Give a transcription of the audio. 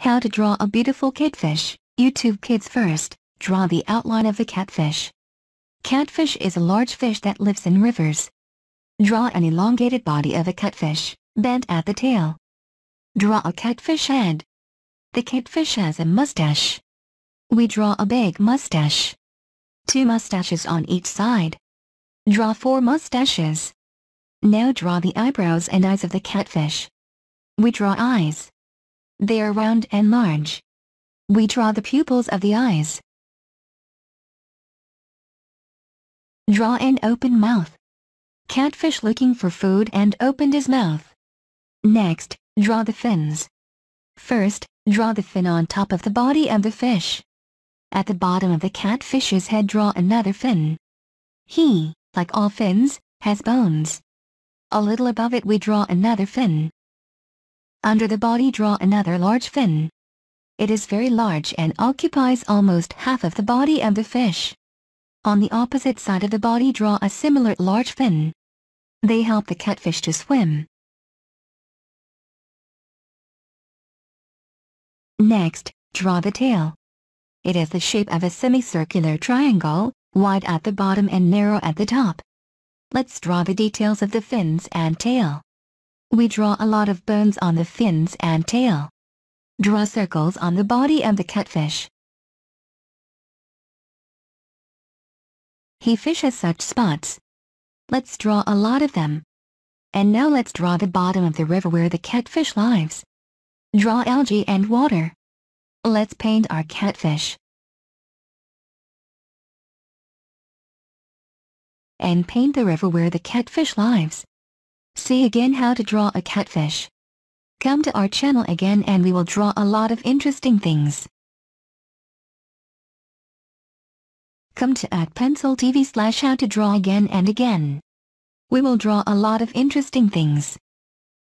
How to draw a beautiful catfish, YouTube Kids First, draw the outline of a catfish. Catfish is a large fish that lives in rivers. Draw an elongated body of a catfish, bent at the tail. Draw a catfish head. The catfish has a mustache. We draw a big mustache. Two mustaches on each side. Draw four mustaches. Now draw the eyebrows and eyes of the catfish. We draw eyes. They are round and large. We draw the pupils of the eyes. Draw an open mouth. Catfish looking for food and opened his mouth. Next, draw the fins. First, draw the fin on top of the body of the fish. At the bottom of the catfish's head draw another fin. He, like all fins, has bones. A little above it we draw another fin. Under the body draw another large fin. It is very large and occupies almost half of the body of the fish. On the opposite side of the body draw a similar large fin. They help the catfish to swim. Next, draw the tail. It is the shape of a semicircular triangle, wide at the bottom and narrow at the top. Let's draw the details of the fins and tail. We draw a lot of bones on the fins and tail. Draw circles on the body of the catfish. He fishes such spots. Let's draw a lot of them. And now let's draw the bottom of the river where the catfish lives. Draw algae and water. Let's paint our catfish. And paint the river where the catfish lives. See again how to draw a catfish. Come to our channel again and we will draw a lot of interesting things. Come to at Pencil TV slash how to draw again and again. We will draw a lot of interesting things.